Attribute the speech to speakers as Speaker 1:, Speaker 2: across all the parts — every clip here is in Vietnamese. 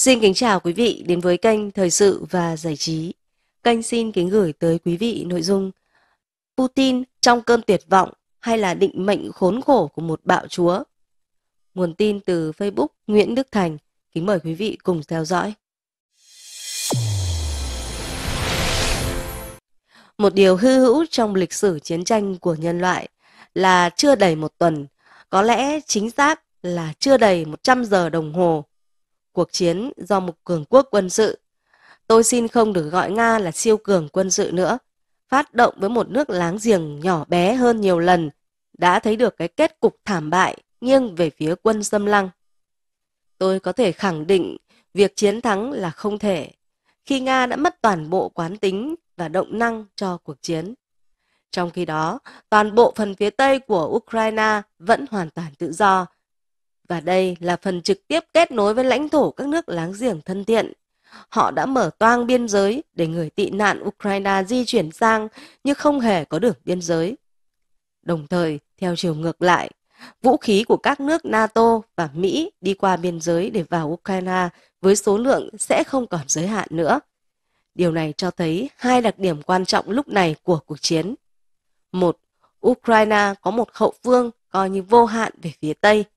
Speaker 1: Xin kính chào quý vị đến với kênh Thời sự và Giải trí. Kênh xin kính gửi tới quý vị nội dung Putin trong cơn tuyệt vọng hay là định mệnh khốn khổ của một bạo chúa. Nguồn tin từ Facebook Nguyễn Đức Thành. Kính mời quý vị cùng theo dõi. Một điều hư hữu trong lịch sử chiến tranh của nhân loại là chưa đầy một tuần, có lẽ chính xác là chưa đầy 100 giờ đồng hồ cuộc chiến do một cường quốc quân sự. Tôi xin không được gọi Nga là siêu cường quân sự nữa. Phát động với một nước láng giềng nhỏ bé hơn nhiều lần, đã thấy được cái kết cục thảm bại nghiêng về phía quân xâm lăng. Tôi có thể khẳng định việc chiến thắng là không thể, khi Nga đã mất toàn bộ quán tính và động năng cho cuộc chiến. Trong khi đó, toàn bộ phần phía Tây của Ukraine vẫn hoàn toàn tự do, và đây là phần trực tiếp kết nối với lãnh thổ các nước láng giềng thân thiện. Họ đã mở toang biên giới để người tị nạn Ukraine di chuyển sang nhưng không hề có đường biên giới. Đồng thời, theo chiều ngược lại, vũ khí của các nước NATO và Mỹ đi qua biên giới để vào Ukraine với số lượng sẽ không còn giới hạn nữa. Điều này cho thấy hai đặc điểm quan trọng lúc này của cuộc chiến. Một, Ukraine có một hậu phương coi như vô hạn về phía Tây –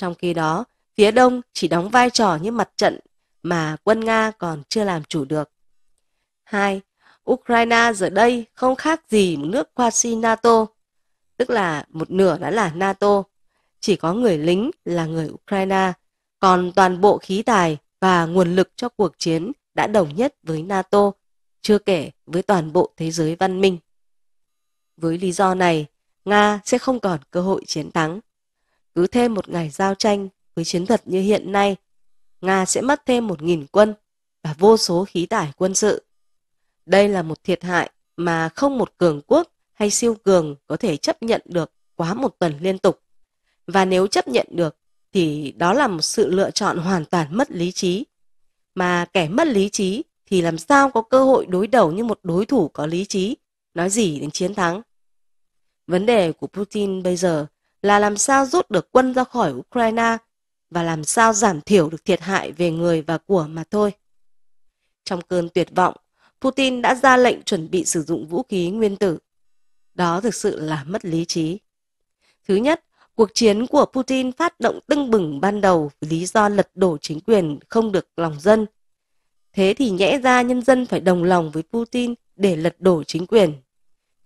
Speaker 1: trong khi đó, phía Đông chỉ đóng vai trò như mặt trận mà quân Nga còn chưa làm chủ được. 2. Ukraine giờ đây không khác gì một nước quasi NATO, tức là một nửa đã là NATO. Chỉ có người lính là người Ukraine, còn toàn bộ khí tài và nguồn lực cho cuộc chiến đã đồng nhất với NATO, chưa kể với toàn bộ thế giới văn minh. Với lý do này, Nga sẽ không còn cơ hội chiến thắng cứ thêm một ngày giao tranh với chiến thuật như hiện nay, Nga sẽ mất thêm một nghìn quân và vô số khí tải quân sự. Đây là một thiệt hại mà không một cường quốc hay siêu cường có thể chấp nhận được quá một tuần liên tục. Và nếu chấp nhận được thì đó là một sự lựa chọn hoàn toàn mất lý trí. Mà kẻ mất lý trí thì làm sao có cơ hội đối đầu như một đối thủ có lý trí, nói gì đến chiến thắng. Vấn đề của Putin bây giờ là làm sao rút được quân ra khỏi Ukraine và làm sao giảm thiểu được thiệt hại về người và của mà thôi. Trong cơn tuyệt vọng, Putin đã ra lệnh chuẩn bị sử dụng vũ khí nguyên tử. Đó thực sự là mất lý trí. Thứ nhất, cuộc chiến của Putin phát động tưng bừng ban đầu lý do lật đổ chính quyền không được lòng dân. Thế thì nhẽ ra nhân dân phải đồng lòng với Putin để lật đổ chính quyền.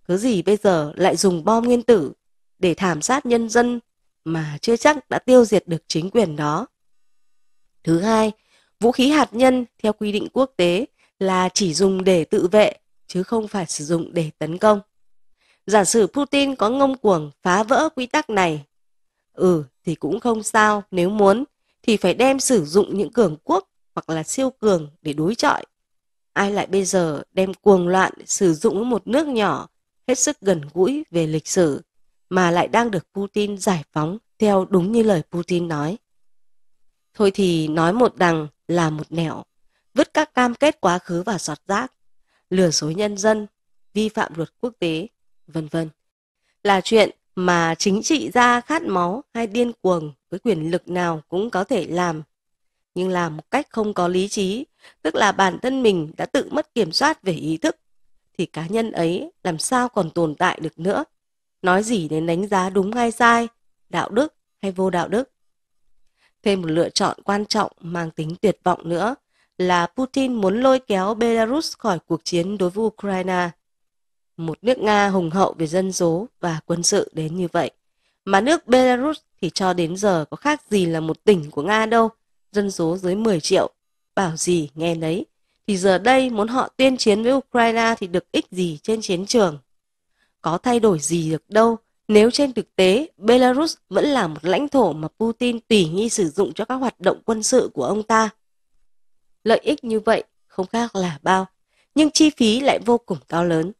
Speaker 1: Cứ gì bây giờ lại dùng bom nguyên tử để thảm sát nhân dân mà chưa chắc đã tiêu diệt được chính quyền đó. Thứ hai, vũ khí hạt nhân theo quy định quốc tế là chỉ dùng để tự vệ chứ không phải sử dụng để tấn công. Giả sử Putin có ngông cuồng phá vỡ quy tắc này, ừ thì cũng không sao nếu muốn thì phải đem sử dụng những cường quốc hoặc là siêu cường để đối chọi. Ai lại bây giờ đem cuồng loạn sử dụng một nước nhỏ hết sức gần gũi về lịch sử mà lại đang được Putin giải phóng theo đúng như lời Putin nói. Thôi thì nói một đằng là một nẻo, vứt các cam kết quá khứ và giọt rác, lừa dối nhân dân, vi phạm luật quốc tế, vân vân. Là chuyện mà chính trị gia khát máu hay điên cuồng với quyền lực nào cũng có thể làm nhưng làm một cách không có lý trí, tức là bản thân mình đã tự mất kiểm soát về ý thức, thì cá nhân ấy làm sao còn tồn tại được nữa nói gì đến đánh giá đúng hay sai, đạo đức hay vô đạo đức. Thêm một lựa chọn quan trọng mang tính tuyệt vọng nữa là Putin muốn lôi kéo Belarus khỏi cuộc chiến đối với Ukraine. Một nước Nga hùng hậu về dân số và quân sự đến như vậy. Mà nước Belarus thì cho đến giờ có khác gì là một tỉnh của Nga đâu, dân số dưới 10 triệu, bảo gì nghe nấy. Thì giờ đây muốn họ tuyên chiến với Ukraine thì được ích gì trên chiến trường có thay đổi gì được đâu nếu trên thực tế Belarus vẫn là một lãnh thổ mà Putin tùy nghi sử dụng cho các hoạt động quân sự của ông ta. Lợi ích như vậy không khác là bao, nhưng chi phí lại vô cùng to lớn.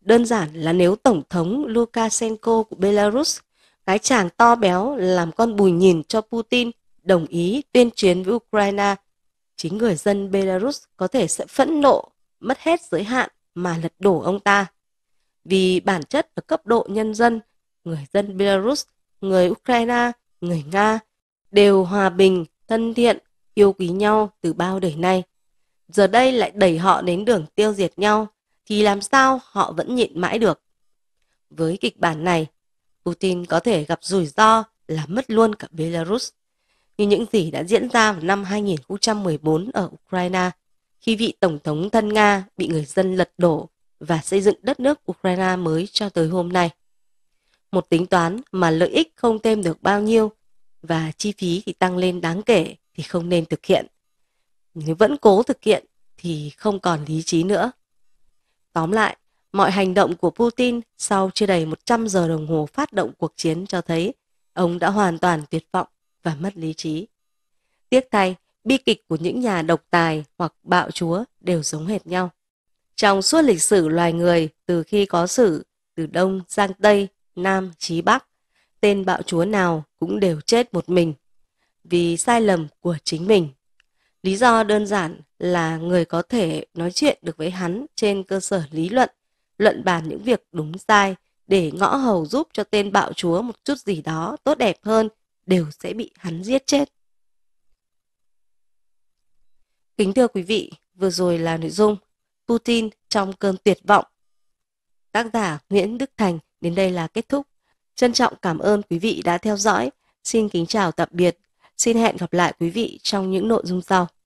Speaker 1: Đơn giản là nếu Tổng thống Lukashenko của Belarus, cái chàng to béo làm con bùi nhìn cho Putin, đồng ý tuyên chiến với Ukraine, chính người dân Belarus có thể sẽ phẫn nộ, mất hết giới hạn mà lật đổ ông ta vì bản chất ở cấp độ nhân dân, người dân Belarus, người Ukraine, người Nga đều hòa bình, thân thiện, yêu quý nhau từ bao đời nay. Giờ đây lại đẩy họ đến đường tiêu diệt nhau, thì làm sao họ vẫn nhịn mãi được. Với kịch bản này, Putin có thể gặp rủi ro là mất luôn cả Belarus, như những gì đã diễn ra vào năm 2014 ở Ukraine, khi vị Tổng thống thân Nga bị người dân lật đổ và xây dựng đất nước Ukraine mới cho tới hôm nay. Một tính toán mà lợi ích không thêm được bao nhiêu và chi phí thì tăng lên đáng kể thì không nên thực hiện. Nếu vẫn cố thực hiện thì không còn lý trí nữa. Tóm lại, mọi hành động của Putin sau chưa đầy 100 giờ đồng hồ phát động cuộc chiến cho thấy ông đã hoàn toàn tuyệt vọng và mất lý trí. Tiếc thay, bi kịch của những nhà độc tài hoặc bạo chúa đều giống hệt nhau. Trong suốt lịch sử loài người, từ khi có sử, từ Đông sang Tây, Nam chí Bắc, tên bạo chúa nào cũng đều chết một mình, vì sai lầm của chính mình. Lý do đơn giản là người có thể nói chuyện được với hắn trên cơ sở lý luận, luận bàn những việc đúng sai để ngõ hầu giúp cho tên bạo chúa một chút gì đó tốt đẹp hơn đều sẽ bị hắn giết chết. Kính thưa quý vị, vừa rồi là nội dung Putin trong cơn tuyệt vọng. Tác giả Nguyễn Đức Thành đến đây là kết thúc. Trân trọng cảm ơn quý vị đã theo dõi. Xin kính chào tạm biệt. Xin hẹn gặp lại quý vị trong những nội dung sau.